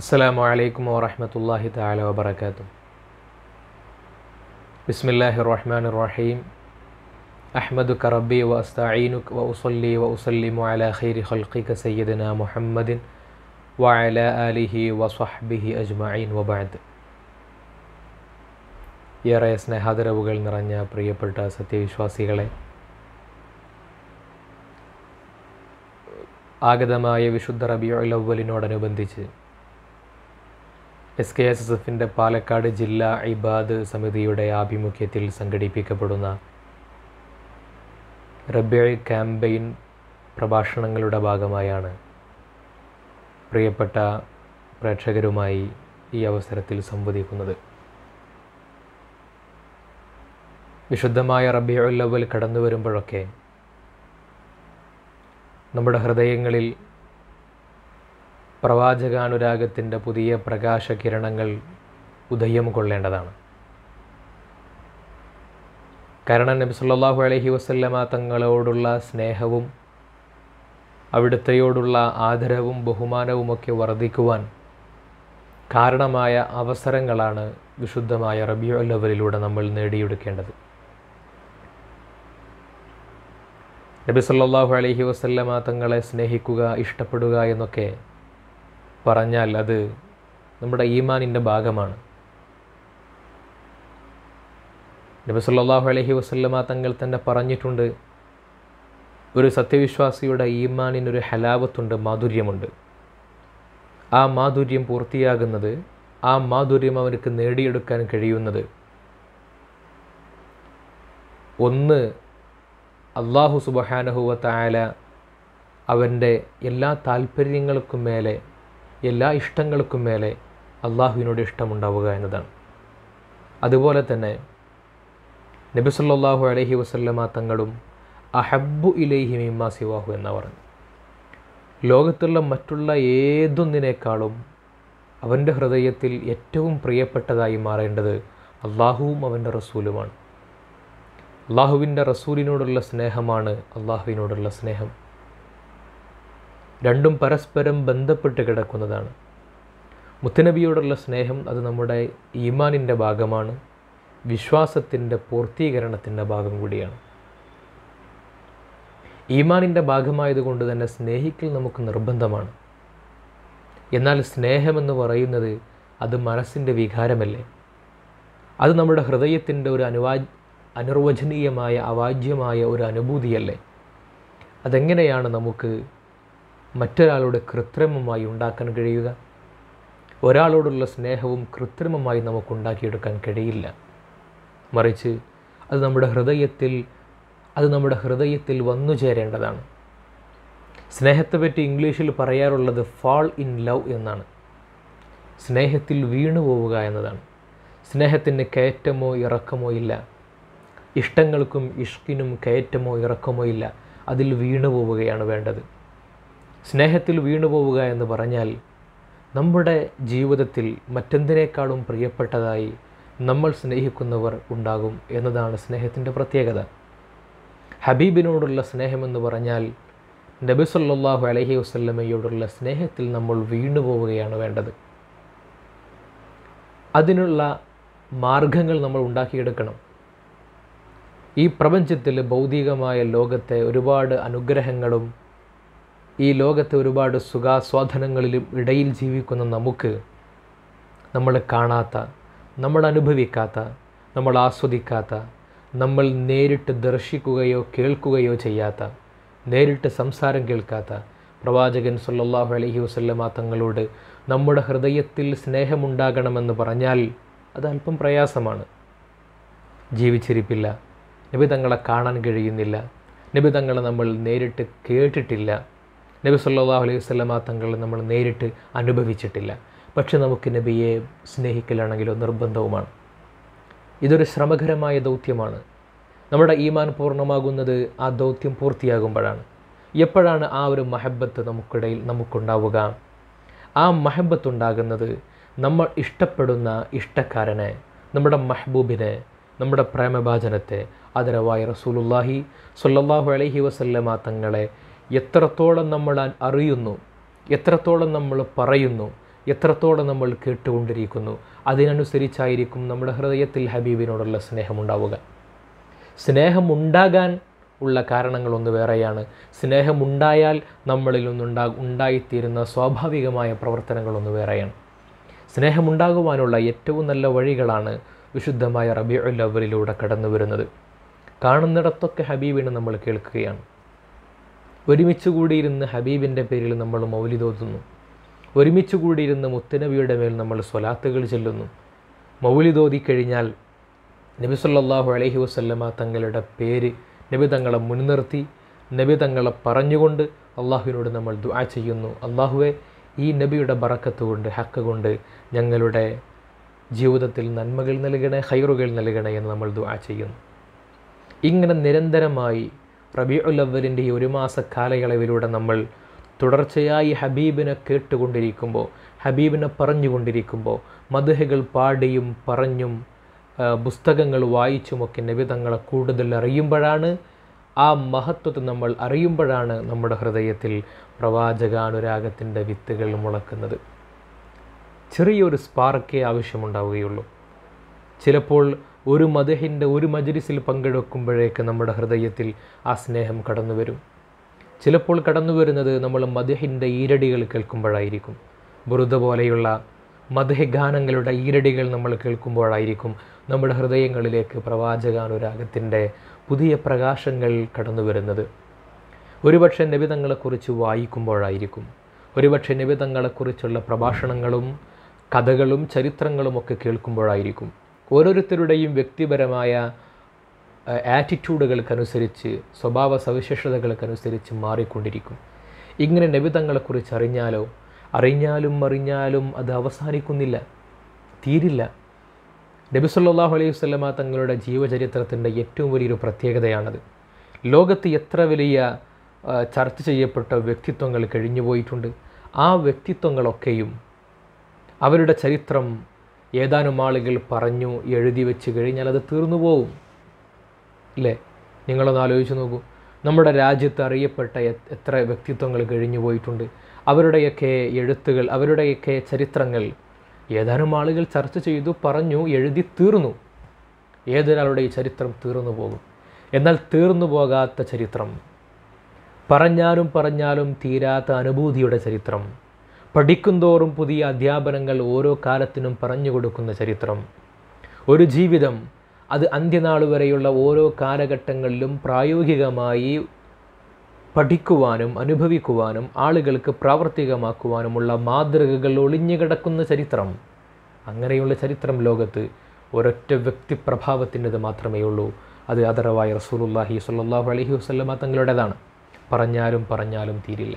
അസ്സാം വലൈക്കും വാഹമത്തല്ലാഹി താല വബർക്കാത്തു ബിസ്മില്ലാഹി റഹ്മാൻ റഹീം അഹമ്മദ് കറബി വ അസ്തീനുക് വ ഉസല്ലി വ ഉസല്ലിമു അല ഖൈരി ഖൽഖിക സയ്യിദന മുഹമ്മദിൻ വഅല അലിഹി വസ്ഹബിഹി അജ്മീൻ വബാദ് ഏറെ സ്നേഹാദരവുകൾ നിറഞ്ഞ പ്രിയപ്പെട്ട സത്യവിശ്വാസികളെ ആഗതമായ വിശുദ്ധ റബിയുലവ്വലിനോടനുബന്ധിച്ച് എസ് കെ എസ് എസ് എഫിൻ്റെ പാലക്കാട് ജില്ലാ ഇബാദ് സമിതിയുടെ ആഭിമുഖ്യത്തിൽ സംഘടിപ്പിക്കപ്പെടുന്ന റബ്യഴ് ക്യാമ്പയിൻ പ്രഭാഷണങ്ങളുടെ ഭാഗമായാണ് പ്രിയപ്പെട്ട പ്രേക്ഷകരുമായി ഈ അവസരത്തിൽ സംവദിക്കുന്നത് വിശുദ്ധമായ ലവൽ കടന്നു വരുമ്പോഴൊക്കെ നമ്മുടെ ഹൃദയങ്ങളിൽ പ്രവാചകാനുരാഗത്തിൻ്റെ പുതിയ പ്രകാശ കിരണങ്ങൾ ഉദയം കൊള്ളേണ്ടതാണ് കാരണം നബി സല്ലാഹു അലഹി വസ്ല്ലമ തങ്ങളോടുള്ള സ്നേഹവും അവിടുത്തെയോടുള്ള ആദരവും ബഹുമാനവുമൊക്കെ വർദ്ധിക്കുവാൻ കാരണമായ അവസരങ്ങളാണ് വിശുദ്ധമായ റബിയോ ലെവലിലൂടെ നമ്മൾ നേടിയെടുക്കേണ്ടത് നബി സല്ലാഹു അലഹി വസ്ല്ലമ തങ്ങളെ സ്നേഹിക്കുക ഇഷ്ടപ്പെടുക എന്നൊക്കെ പറഞ്ഞാൽ അത് നമ്മുടെ ഈമാനിൻ്റെ ഭാഗമാണ് നബി സല്ലാഹു അലഹി വസ്ല്ലമ തങ്ങൾ തന്നെ പറഞ്ഞിട്ടുണ്ട് ഒരു സത്യവിശ്വാസിയുടെ ഈമാനിനൊരു ഹലാവത്തുണ്ട് മാധുര്യമുണ്ട് ആ മാധുര്യം പൂർത്തിയാകുന്നത് ആ മാധുര്യം അവർക്ക് നേടിയെടുക്കാൻ കഴിയുന്നത് ഒന്ന് അള്ളാഹു സുബഹാനഹുവ തായാല അവൻ്റെ എല്ലാ താല്പര്യങ്ങൾക്കും മേലെ എല്ലാ ഇഷ്ടങ്ങൾക്കും മേലെ അള്ളാഹുവിനോട് ഇഷ്ടമുണ്ടാവുക എന്നതാണ് അതുപോലെ തന്നെ നബി സല്ലാഹു അലഹി വസല്ലമ തങ്ങളും അഹബ്ബു ഇലൈഹി മിമ്മാ സിവാഹു എന്ന പറഞ്ഞു ലോകത്തുള്ള മറ്റുള്ള ഏതൊന്നിനേക്കാളും അവൻ്റെ ഹൃദയത്തിൽ ഏറ്റവും പ്രിയപ്പെട്ടതായി മാറേണ്ടത് അള്ളാഹുവും അവൻ്റെ റസൂലുമാണ് അള്ളാഹുവിൻ്റെ റസൂലിനോടുള്ള സ്നേഹമാണ് അള്ളാഹുവിനോടുള്ള സ്നേഹം രണ്ടും പരസ്പരം ബന്ധപ്പെട്ട് കിടക്കുന്നതാണ് മുത്തനബിയോടുള്ള സ്നേഹം അത് നമ്മുടെ ഈമാനിൻ്റെ ഭാഗമാണ് വിശ്വാസത്തിൻ്റെ പൂർത്തീകരണത്തിൻ്റെ ഭാഗം കൂടിയാണ് ഈമാനിൻ്റെ ഭാഗമായതുകൊണ്ട് തന്നെ സ്നേഹിക്കൽ നമുക്ക് നിർബന്ധമാണ് എന്നാൽ സ്നേഹമെന്ന് പറയുന്നത് അത് മനസ്സിൻ്റെ വികാരമല്ലേ അത് നമ്മുടെ ഹൃദയത്തിൻ്റെ ഒരു അനുവാ അനിർവചനീയമായ അവാജ്യമായ ഒരു അനുഭൂതിയല്ലേ അതെങ്ങനെയാണ് നമുക്ക് മറ്റൊരാളോട് കൃത്രിമമായി ഉണ്ടാക്കാൻ കഴിയുക ഒരാളോടുള്ള സ്നേഹവും കൃത്രിമമായി നമുക്ക് ഉണ്ടാക്കിയെടുക്കാൻ കഴിയില്ല മറിച്ച് അത് നമ്മുടെ ഹൃദയത്തിൽ അത് നമ്മുടെ ഹൃദയത്തിൽ വന്നു ചേരേണ്ടതാണ് സ്നേഹത്തെപ്പറ്റി ഇംഗ്ലീഷിൽ പറയാറുള്ളത് ഫാൾ ഇൻ ലവ് എന്നാണ് സ്നേഹത്തിൽ വീണു പോവുക എന്നതാണ് സ്നേഹത്തിന് കയറ്റമോ ഇറക്കമോ ഇല്ല ഇഷ്ടങ്ങൾക്കും ഇഷ്കിനും കയറ്റമോ ഇറക്കമോ ഇല്ല അതിൽ വീണു പോവുകയാണ് വേണ്ടത് സ്നേഹത്തിൽ വീണുപോവുക എന്ന് പറഞ്ഞാൽ നമ്മുടെ ജീവിതത്തിൽ മറ്റെന്തിനേക്കാളും പ്രിയപ്പെട്ടതായി നമ്മൾ സ്നേഹിക്കുന്നവർ ഉണ്ടാകും എന്നതാണ് സ്നേഹത്തിൻ്റെ പ്രത്യേകത ഹബീബിനോടുള്ള സ്നേഹമെന്ന് പറഞ്ഞാൽ നബി സല്ലാഹു അലഹി വസ്ല്ലമയോടുള്ള സ്നേഹത്തിൽ നമ്മൾ വീണുപോവുകയാണ് വേണ്ടത് അതിനുള്ള മാർഗങ്ങൾ നമ്മൾ ഉണ്ടാക്കിയെടുക്കണം ഈ പ്രപഞ്ചത്തിൽ ഭൗതികമായ ലോകത്തെ ഒരുപാട് അനുഗ്രഹങ്ങളും ഈ ലോകത്തെ ഒരുപാട് സുഖാസ്വാധനങ്ങളിലും ഇടയിൽ ജീവിക്കുന്ന നമുക്ക് നമ്മൾ കാണാത്ത നമ്മൾ അനുഭവിക്കാത്ത നമ്മൾ ആസ്വദിക്കാത്ത നമ്മൾ നേരിട്ട് ദർശിക്കുകയോ കേൾക്കുകയോ ചെയ്യാത്ത നേരിട്ട് സംസാരം കേൾക്കാത്ത പ്രവാചകൻ സല്ലാഹു അലഹി വസ്ല്ലാ തങ്ങളോട് നമ്മുടെ ഹൃദയത്തിൽ സ്നേഹമുണ്ടാകണമെന്ന് പറഞ്ഞാൽ അത് അല്പം പ്രയാസമാണ് ജീവിച്ചിരിപ്പില്ല നബി തങ്ങളെ കാണാൻ കഴിയുന്നില്ല നബി തങ്ങളെ നമ്മൾ നേരിട്ട് കേട്ടിട്ടില്ല നബി സല്ലാഹു അലൈഹി വസ്ലമ തങ്ങളെ നമ്മൾ നേരിട്ട് അനുഭവിച്ചിട്ടില്ല പക്ഷെ നമുക്ക് നബിയെ സ്നേഹിക്കലാണെങ്കിലോ നിർബന്ധവുമാണ് ഇതൊരു ശ്രമകരമായ ദൗത്യമാണ് നമ്മുടെ ഈമാൻ പൂർണ്ണമാകുന്നത് ആ ദൗത്യം പൂർത്തിയാകുമ്പോഴാണ് എപ്പോഴാണ് ആ ഒരു മഹബത്ത് നമുക്കിടയിൽ നമുക്കുണ്ടാവുക ആ മഹബത്തുണ്ടാകുന്നത് നമ്മൾ ഇഷ്ടപ്പെടുന്ന ഇഷ്ടക്കാരനെ നമ്മുടെ മെഹബൂബിനെ നമ്മുടെ പ്രേമഭാചനത്തെ അതരവായ റസൂലുല്ലാഹി സൊല്ലാഹു അലഹി വസല്ലമ തങ്ങളെ എത്രത്തോളം നമ്മൾ അറിയുന്നു എത്രത്തോളം നമ്മൾ പറയുന്നു എത്രത്തോളം നമ്മൾ കേട്ടുകൊണ്ടിരിക്കുന്നു അതിനനുസരിച്ചായിരിക്കും നമ്മുടെ ഹൃദയത്തിൽ ഹബീബിനോടുള്ള സ്നേഹമുണ്ടാവുക സ്നേഹമുണ്ടാകാൻ ഉള്ള കാരണങ്ങളൊന്ന് വേറെയാണ് സ്നേഹമുണ്ടായാൽ നമ്മളിൽ ഒന്നുണ്ടാ ഉണ്ടായിത്തീരുന്ന സ്വാഭാവികമായ പ്രവർത്തനങ്ങളൊന്ന് വേറെയാണ് സ്നേഹമുണ്ടാകുവാനുള്ള ഏറ്റവും നല്ല വഴികളാണ് വിശുദ്ധമായ റബിയുൽ കടന്നു വരുന്നത് കാണുന്നിടത്തൊക്കെ ഹബീബിനെ നമ്മൾ കേൾക്കുകയാണ് ഒരുമിച്ച് കൂടിയിരുന്ന് ഹബീബിൻ്റെ പേരിൽ നമ്മൾ മൗലിതോതുന്നു ഒരുമിച്ച് കൂടിയിരുന്ന് മുത്തനബിയുടെ മേൽ നമ്മൾ സ്വലാത്തുകൾ ചെല്ലുന്നു മൗലിതോതി കഴിഞ്ഞാൽ നബി സല്ലാഹു അലഹി വസ്ല്ലമ തങ്ങളുടെ പേര് നബി തങ്ങളെ മുൻനിർത്തി നബി തങ്ങളെ പറഞ്ഞുകൊണ്ട് അള്ളാഹുവിനോട് നമ്മൾ ദുആ ചെയ്യുന്നു അള്ളാഹുവെ ഈ നബിയുടെ ബറക്കത്ത് കൊണ്ട് ഹക്ക് കൊണ്ട് ഞങ്ങളുടെ ജീവിതത്തിൽ നന്മകൾ നൽകണേ ഹൈറുകൾ നൽകണേ എന്ന് നമ്മൾ ദുആ ചെയ്യുന്നു ഇങ്ങനെ നിരന്തരമായി റബിഉലവലിൻ്റെ ഈ ഒരു മാസ കാലയളവിലൂടെ നമ്മൾ തുടർച്ചയായി ഹബീബിനെ കേട്ടുകൊണ്ടിരിക്കുമ്പോൾ ഹബീബിനെ പറഞ്ഞുകൊണ്ടിരിക്കുമ്പോൾ മധുഹകൾ പാടിയും പറഞ്ഞും പുസ്തകങ്ങൾ വായിച്ചുമൊക്കെ നബിതങ്ങളെ കൂടുതൽ അറിയുമ്പോഴാണ് ആ മഹത്വത്തെ നമ്മൾ അറിയുമ്പോഴാണ് നമ്മുടെ ഹൃദയത്തിൽ പ്രവാചകാനുരാഗത്തിൻ്റെ വിത്തുകൾ മുളക്കുന്നത് ചെറിയൊരു സ്പാർക്കേ ആവശ്യമുണ്ടാവുകയുള്ളൂ ചിലപ്പോൾ ഒരു മദഹിൻ്റെ ഒരു മജരിസിൽ പങ്കെടുക്കുമ്പോഴേക്ക് നമ്മുടെ ഹൃദയത്തിൽ ആ സ്നേഹം കടന്നു വരും ചിലപ്പോൾ കടന്നു വരുന്നത് നമ്മൾ മദഹിൻ്റെ ഈരടികൾ കേൾക്കുമ്പോഴായിരിക്കും ബുറുദ പോലെയുള്ള മദഹ ഗാനങ്ങളുടെ ഈരടികൾ നമ്മൾ കേൾക്കുമ്പോഴായിരിക്കും നമ്മുടെ ഹൃദയങ്ങളിലേക്ക് പ്രവാചകാനുരാഗത്തിൻ്റെ പുതിയ പ്രകാശങ്ങൾ കടന്നു വരുന്നത് ഒരുപക്ഷെ നിബിതങ്ങളെക്കുറിച്ച് വായിക്കുമ്പോഴായിരിക്കും ഒരുപക്ഷെ നിബിതങ്ങളെക്കുറിച്ചുള്ള പ്രഭാഷണങ്ങളും കഥകളും ചരിത്രങ്ങളുമൊക്കെ കേൾക്കുമ്പോഴായിരിക്കും ഓരോരുത്തരുടെയും വ്യക്തിപരമായ ആറ്റിറ്റ്യൂഡുകൾക്കനുസരിച്ച് സ്വഭാവ സവിശേഷതകൾക്കനുസരിച്ച് മാറിക്കൊണ്ടിരിക്കും ഇങ്ങനെ നബിതങ്ങളെക്കുറിച്ച് അറിഞ്ഞാലോ അറിഞ്ഞാലും അറിഞ്ഞാലും അത് അവസാനിക്കുന്നില്ല തീരില്ല നബി സല്ലാഹു അലൈഹി വസ്ലമ തങ്ങളുടെ ജീവചരിത്രത്തിൻ്റെ ഏറ്റവും വലിയൊരു പ്രത്യേകതയാണത് ലോകത്ത് എത്ര വലിയ ചർച്ച ചെയ്യപ്പെട്ട വ്യക്തിത്വങ്ങൾ കഴിഞ്ഞു പോയിട്ടുണ്ട് ആ വ്യക്തിത്വങ്ങളൊക്കെയും അവരുടെ ചരിത്രം ഏതാനും ആളുകൾ പറഞ്ഞു എഴുതി വെച്ച് കഴിഞ്ഞാൽ അത് തീർന്നു പോകും അല്ലേ നിങ്ങളൊന്ന് ആലോചിച്ച് നോക്കൂ നമ്മുടെ രാജ്യത്ത് അറിയപ്പെട്ട എത്ര വ്യക്തിത്വങ്ങൾ കഴിഞ്ഞു പോയിട്ടുണ്ട് അവരുടെയൊക്കെ എഴുത്തുകൾ അവരുടെയൊക്കെ ചരിത്രങ്ങൾ ഏതാനും ആളുകൾ ചർച്ച ചെയ്തു പറഞ്ഞു എഴുതി തീർന്നു ഏതൊരാളുടെ ഈ ചരിത്രം തീർന്നു പോകും എന്നാൽ തീർന്നു പോകാത്ത ചരിത്രം പറഞ്ഞാലും പറഞ്ഞാലും തീരാത്ത അനുഭൂതിയുടെ ചരിത്രം പഠിക്കുന്തോറും പുതിയ അധ്യാപനങ്ങൾ ഓരോ കാലത്തിനും പറഞ്ഞു കൊടുക്കുന്ന ചരിത്രം ഒരു ജീവിതം അത് അന്ത്യനാൾ വരെയുള്ള ഓരോ കാലഘട്ടങ്ങളിലും പ്രായോഗികമായി പഠിക്കുവാനും അനുഭവിക്കുവാനും ആളുകൾക്ക് പ്രാവർത്തികമാക്കുവാനുമുള്ള മാതൃകകൾ ഒളിഞ്ഞു കിടക്കുന്ന ചരിത്രം അങ്ങനെയുള്ള ചരിത്രം ലോകത്ത് ഒരൊറ്റ വ്യക്തി പ്രഭാവത്തിൻ്റെത് മാത്രമേ ഉള്ളൂ അത് അതറവായ റസൂലുള്ളാഹി സ്വല്ലല്ലാഹു അലഹി വസ്ലമ തങ്ങളുടേതാണ് പറഞ്ഞാലും പറഞ്ഞാലും തീരില്ല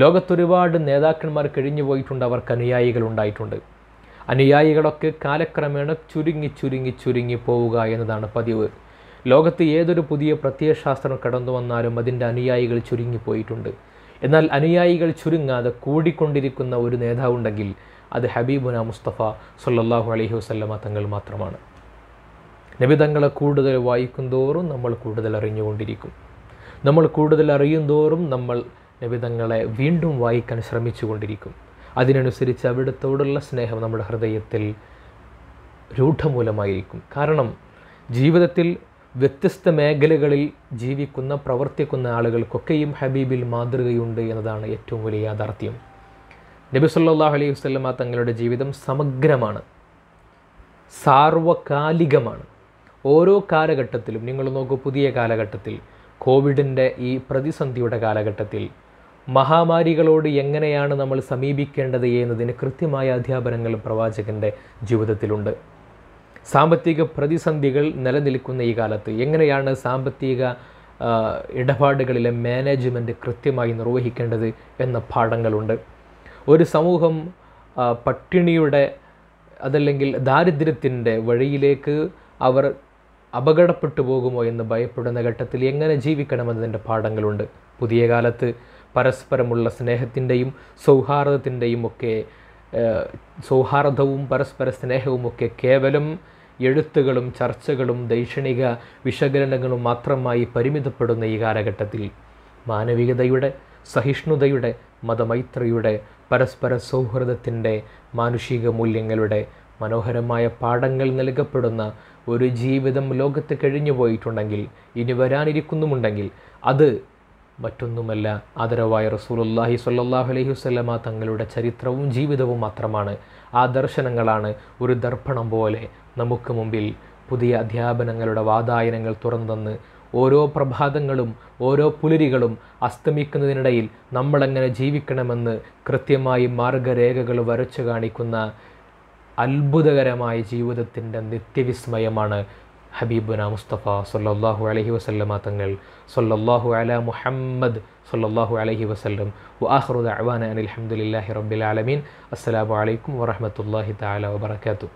ലോകത്തൊരുപാട് നേതാക്കന്മാർ കഴിഞ്ഞു പോയിട്ടുണ്ട് അവർക്ക് അനുയായികൾ ഉണ്ടായിട്ടുണ്ട് അനുയായികളൊക്കെ കാലക്രമേണ ചുരുങ്ങി ചുരുങ്ങി ചുരുങ്ങി പോവുക എന്നതാണ് പതിവ് ലോകത്ത് ഏതൊരു പുതിയ പ്രത്യയശാസ്ത്രം കടന്നു വന്നാലും അതിൻ്റെ അനുയായികൾ ചുരുങ്ങിപ്പോയിട്ടുണ്ട് എന്നാൽ അനുയായികൾ ചുരുങ്ങാതെ കൂടിക്കൊണ്ടിരിക്കുന്ന ഒരു നേതാവുണ്ടെങ്കിൽ അത് ഹബീബുന മുസ്തഫ സല്ലാഹു അലഹി വസ്ലമ തങ്ങൾ മാത്രമാണ് നിബിതങ്ങളെ കൂടുതൽ വായിക്കും തോറും നമ്മൾ കൂടുതൽ അറിഞ്ഞുകൊണ്ടിരിക്കും നമ്മൾ കൂടുതൽ അറിയും തോറും നമ്മൾ നിബിധങ്ങളെ വീണ്ടും വായിക്കാൻ ശ്രമിച്ചു കൊണ്ടിരിക്കും അതിനനുസരിച്ച് അവിടത്തോടുള്ള സ്നേഹം നമ്മുടെ ഹൃദയത്തിൽ രൂഢമൂലമായിരിക്കും കാരണം ജീവിതത്തിൽ വ്യത്യസ്ത മേഖലകളിൽ ജീവിക്കുന്ന പ്രവർത്തിക്കുന്ന ആളുകൾക്കൊക്കെയും ഹബീബിൽ മാതൃകയുണ്ട് എന്നതാണ് ഏറ്റവും വലിയ യാഥാർത്ഥ്യം നബി സല്ലാഹു അലൈഹി വസ്ലമ തങ്ങളുടെ ജീവിതം സമഗ്രമാണ് സാർവകാലികമാണ് ഓരോ കാലഘട്ടത്തിലും നിങ്ങൾ നോക്കൂ പുതിയ കാലഘട്ടത്തിൽ കോവിഡിൻ്റെ ഈ പ്രതിസന്ധിയുടെ കാലഘട്ടത്തിൽ മഹാമാരികളോട് എങ്ങനെയാണ് നമ്മൾ സമീപിക്കേണ്ടത് എന്നതിന് കൃത്യമായ അധ്യാപനങ്ങൾ പ്രവാചകൻ്റെ ജീവിതത്തിലുണ്ട് സാമ്പത്തിക പ്രതിസന്ധികൾ നിലനിൽക്കുന്ന ഈ കാലത്ത് എങ്ങനെയാണ് സാമ്പത്തിക ഇടപാടുകളിലെ മാനേജ്മെൻറ്റ് കൃത്യമായി നിർവഹിക്കേണ്ടത് എന്ന പാഠങ്ങളുണ്ട് ഒരു സമൂഹം പട്ടിണിയുടെ അതല്ലെങ്കിൽ ദാരിദ്ര്യത്തിൻ്റെ വഴിയിലേക്ക് അവർ അപകടപ്പെട്ടു പോകുമോ എന്ന് ഭയപ്പെടുന്ന ഘട്ടത്തിൽ എങ്ങനെ ജീവിക്കണമെന്നതിൻ്റെ പാഠങ്ങളുണ്ട് പുതിയ കാലത്ത് പരസ്പരമുള്ള സ്നേഹത്തിൻ്റെയും സൗഹാർദ്ദത്തിൻ്റെയും ഒക്കെ സൗഹാർദ്ദവും പരസ്പര സ്നേഹവും ഒക്കെ കേവലം എഴുത്തുകളും ചർച്ചകളും ദൈക്ഷണിക വിശകലനങ്ങളും മാത്രമായി പരിമിതപ്പെടുന്ന ഈ കാലഘട്ടത്തിൽ മാനവികതയുടെ സഹിഷ്ണുതയുടെ മതമൈത്രിയുടെ പരസ്പര സൗഹൃദത്തിൻ്റെ മാനുഷിക മൂല്യങ്ങളുടെ മനോഹരമായ പാഠങ്ങൾ നൽകപ്പെടുന്ന ഒരു ജീവിതം ലോകത്ത് കഴിഞ്ഞു പോയിട്ടുണ്ടെങ്കിൽ ഇനി വരാനിരിക്കുന്നുമുണ്ടെങ്കിൽ അത് മറ്റൊന്നുമല്ല ആദരവായ റസൂലുല്ലാഹി സ്വല്ലാഹു അലൈഹി വസ്ലമ തങ്ങളുടെ ചരിത്രവും ജീവിതവും മാത്രമാണ് ആ ദർശനങ്ങളാണ് ഒരു ദർപ്പണം പോലെ നമുക്ക് മുമ്പിൽ പുതിയ അധ്യാപനങ്ങളുടെ വാതായനങ്ങൾ തുറന്നു ഓരോ പ്രഭാതങ്ങളും ഓരോ പുലരികളും അസ്തമിക്കുന്നതിനിടയിൽ നമ്മളെങ്ങനെ ജീവിക്കണമെന്ന് കൃത്യമായി മാർഗരേഖകൾ വരച്ചു കാണിക്കുന്ന അത്ഭുതകരമായ ജീവിതത്തിൻ്റെ നിത്യവിസ്മയമാണ് ഹബീബുന മുസ്തഫ സൊല്ലാഹു അലഹി വസ്ല്ലമ തങ്ങൾ സൊല്ലാഹു അല മുഹമ്മദ് സൊല്ലാഹു അലഹി വസ്ല്ലം വാഹറുദ് അവാന അനിൽ അഹമ്മദില്ലാഹി റബ്ബിൽ ആലമീൻ അസ്സലാമു അലൈക്കും വറഹമത്തല്ലാഹി താല വാബർക്കാത്തു